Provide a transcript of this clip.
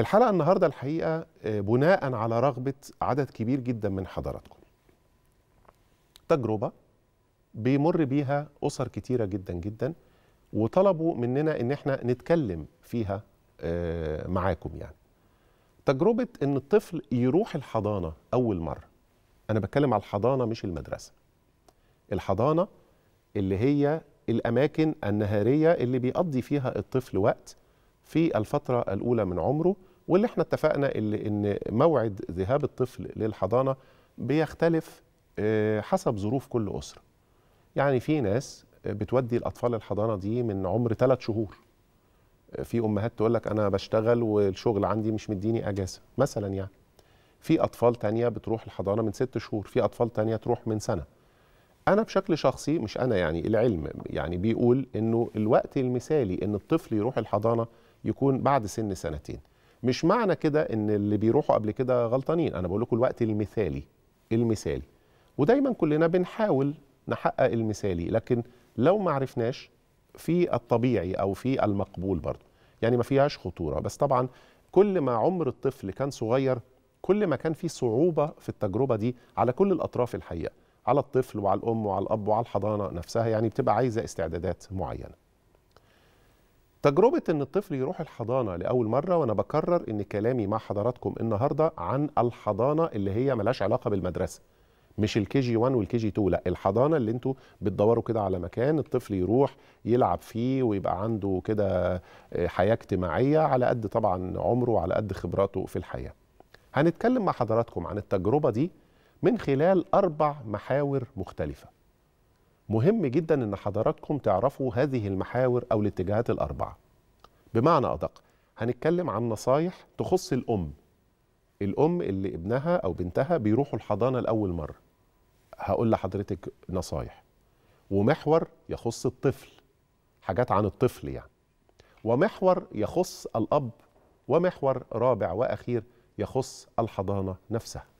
الحلقة النهاردة الحقيقة آه، بناء على رغبة عدد كبير جدا من حضراتكم تجربة بيمر بيها أسر كتيرة جدا جدا وطلبوا مننا إن احنا نتكلم فيها آه، معاكم يعني تجربة إن الطفل يروح الحضانة أول مرة أنا بتكلم على الحضانة مش المدرسة الحضانة اللي هي الأماكن النهارية اللي بيقضي فيها الطفل وقت في الفترة الأولى من عمره واللي احنا اتفقنا اللي ان موعد ذهاب الطفل للحضانه بيختلف آه، حسب ظروف كل اسره. يعني في ناس بتودي الاطفال الحضانه دي من عمر ثلاث شهور. آه، في امهات تقول لك انا بشتغل والشغل عندي مش مديني اجازه مثلا يعني. في اطفال تانية بتروح الحضانه من ست شهور، في اطفال تانية تروح من سنه. انا بشكل شخصي مش انا يعني العلم يعني بيقول انه الوقت المثالي ان الطفل يروح الحضانه يكون بعد سن سنتين. مش معنى كده ان اللي بيروحوا قبل كده غلطانين انا بقول لكم الوقت المثالي المثالي ودايما كلنا بنحاول نحقق المثالي لكن لو ما عرفناش في الطبيعي او في المقبول برضه يعني ما فيهاش خطوره بس طبعا كل ما عمر الطفل كان صغير كل ما كان في صعوبه في التجربه دي على كل الاطراف الحقيقه على الطفل وعلى الام وعلى الاب وعلى الحضانه نفسها يعني بتبقى عايزه استعدادات معينه تجربة أن الطفل يروح الحضانة لأول مرة وأنا بكرر أن كلامي مع حضراتكم النهاردة عن الحضانة اللي هي ملاش علاقة بالمدرسة مش الكي جي 1 والكي جي 2 لا الحضانه اللي انتوا بتدوروا كده على مكان الطفل يروح يلعب فيه ويبقى عنده كده آه، حياه اجتماعيه على قد طبعا عمره وعلى قد خبراته في الحياه. هنتكلم مع حضراتكم عن التجربه دي من خلال اربع محاور مختلفه. مهم جدا ان حضراتكم تعرفوا هذه المحاور او الاتجاهات الاربعه بمعنى ادق هنتكلم عن نصايح تخص الام الام اللي ابنها او بنتها بيروحوا الحضانه لاول مره هقول لحضرتك نصايح ومحور يخص الطفل حاجات عن الطفل يعني ومحور يخص الاب ومحور رابع واخير يخص الحضانه نفسها